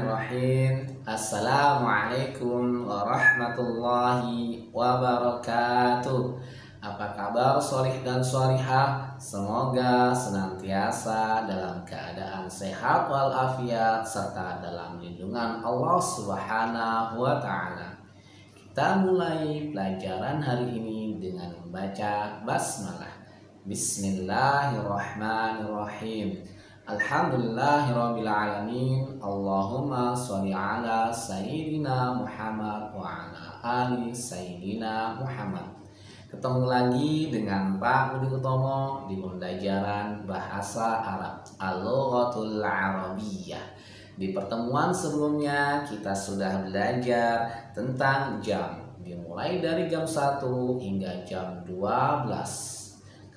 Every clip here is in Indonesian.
Bismillahirrahmanirrahim Assalamualaikum warahmatullahi wabarakatuh Apa kabar solih dan suariha? Semoga senantiasa dalam keadaan sehat walafiat Serta dalam lindungan Allah subhanahu wa ta'ala Kita mulai pelajaran hari ini dengan membaca basmalah Bismillahirrahmanirrahim Alhamdulillahirrabbilalamin Allahumma sholli ala Sayyidina Muhammad wa ala ali Sayyidina Muhammad Ketemu lagi dengan Pak Budi Utomo di pembelajaran Bahasa Arab Al-Lughatul Arabiyah Di pertemuan sebelumnya kita sudah belajar tentang jam Dimulai dari jam 1 hingga jam 12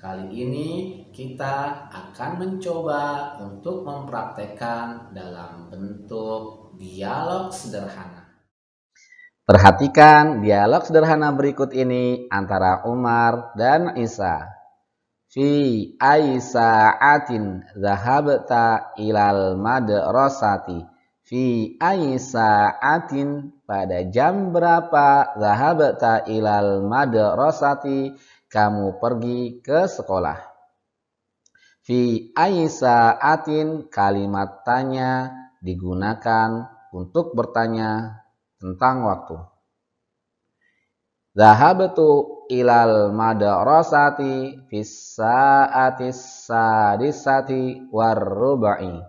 Kali ini kita akan mencoba untuk mempraktekkan dalam bentuk dialog sederhana. Perhatikan dialog sederhana berikut ini antara Umar dan Isa. Fi aisa'atin zahabta ilal madrasati. Fi atin pada jam berapa zahabta ilal madrasati kamu pergi ke sekolah fi aisa atin kalimat tanya digunakan untuk bertanya tentang waktu. Zahabtu ilal madrasati fis saatis sadisati warruba'i.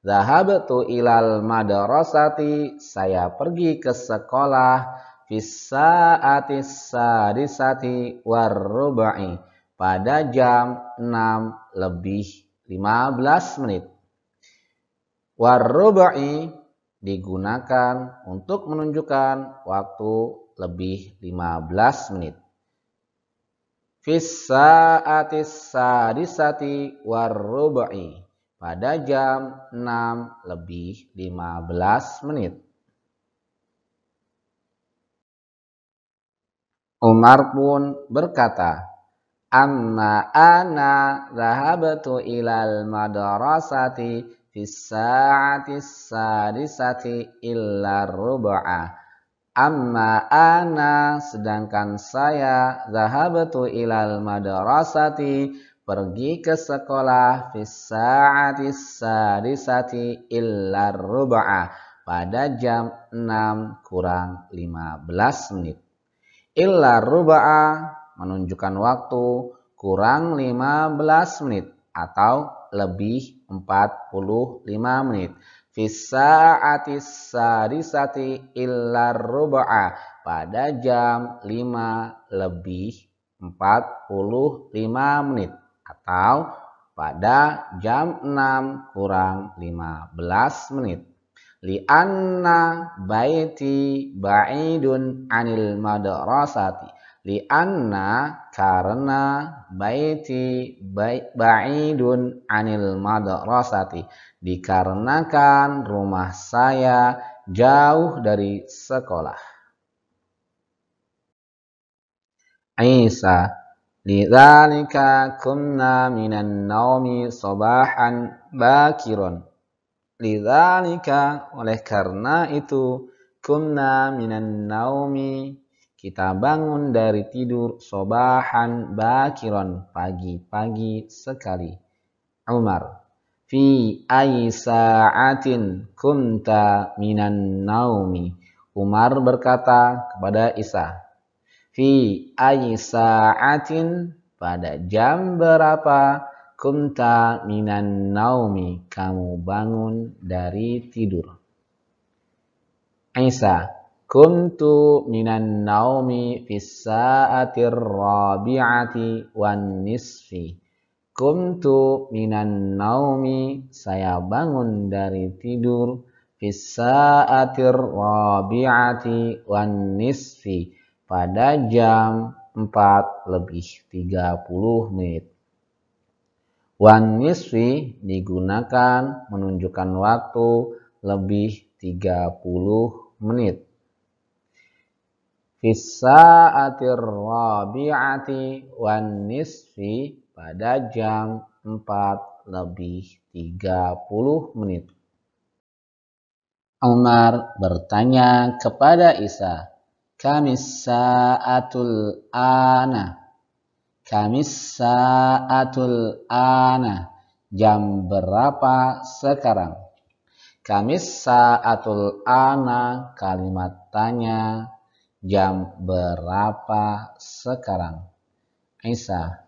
Zahabtu ilal madrasati saya pergi ke sekolah fis saatis sadisati warruba'i pada jam 6 lebih 15 menit. Warruba'i digunakan untuk menunjukkan waktu lebih 15 menit. Fisaatis sadisati warruba'i pada jam 6 lebih 15 menit. Umar pun berkata, Amma ana zahabtu ilal madrasati fis sa'ati sadisati illa ruba'a Amma ana sedangkan saya zahabtu ilal madrasati pergi ke sekolah fis sa'ati sadisati illa ruba'a pada jam 6 kurang 15 menit. Illa rubaa menunjukkan waktu kurang 15 menit atau lebih 45 menit. Fisa'ati sarisati illa ruba'a pada jam 5 lebih 45 menit atau pada jam 6 kurang 15 menit. Lianna baiti ba'idun anil madrasati Lianna karena baiti ba'idun anil madrasati. Dikarenakan rumah saya jauh dari sekolah. Isa Lidzalika kunna minan naumi sabahan bakiron. Lidzalika oleh karena itu kunna minan naumi kita bangun dari tidur sobahan bakiron pagi-pagi sekali. Umar, fi Aisyah sa'atin kunta minan naumi. Umar berkata kepada Isa, fi Aisyah sa'atin pada jam berapa kunta minan naumi kamu bangun dari tidur. Isa, Kuntu minan naumi fis rabi'ati wan nisfi. Kuntu minan naumi saya bangun dari tidur fis rabi'ati wan nisfi pada jam 4 lebih 30 menit. Wan nisfi digunakan menunjukkan waktu lebih 30 menit. Fisa'atir rabi'ati wan nisfi pada jam 4 lebih 30 menit. Umar bertanya kepada Isa, Kami sa'atul ana. Kami sa'atul ana. Jam berapa sekarang? Kami sa'atul ana kalimat tanya Jam berapa sekarang? Isa.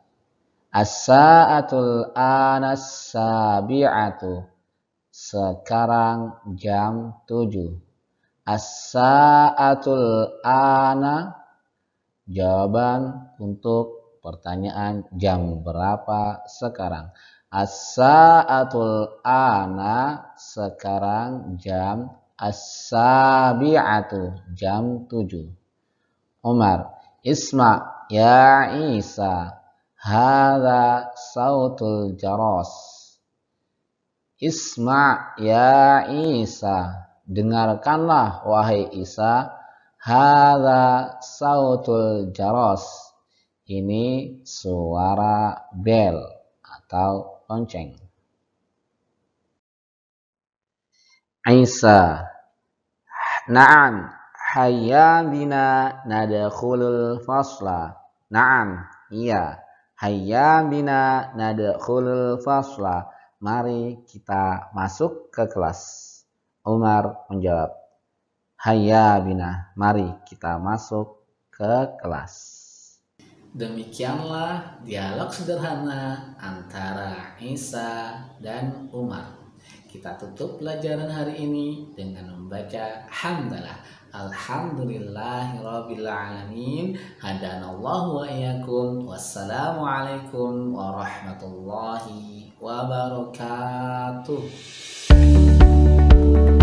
As-sa'atul anas sabi'atu. Sekarang jam tujuh. As-sa'atul ana. Jawaban untuk pertanyaan jam berapa sekarang? As-sa'atul ana sekarang jam as-sabi'atu jam 7. Umar Isma ya Isa Hada sautul jaros Isma ya Isa Dengarkanlah wahai Isa Hada sautul jaros Ini suara bel atau lonceng Isa Naam hayya bina nadakhulul fasla. Naam, iya. Hayya bina nadakhulul fasla. Mari kita masuk ke kelas. Umar menjawab, Hayya bina, mari kita masuk ke kelas. Demikianlah dialog sederhana antara Isa dan Umar. Kita tutup pelajaran hari ini dengan membaca hamdalah. Alhamdulillahirrabbilalamin Hadanallahu wa iyakum Wassalamualaikum warahmatullahi wabarakatuh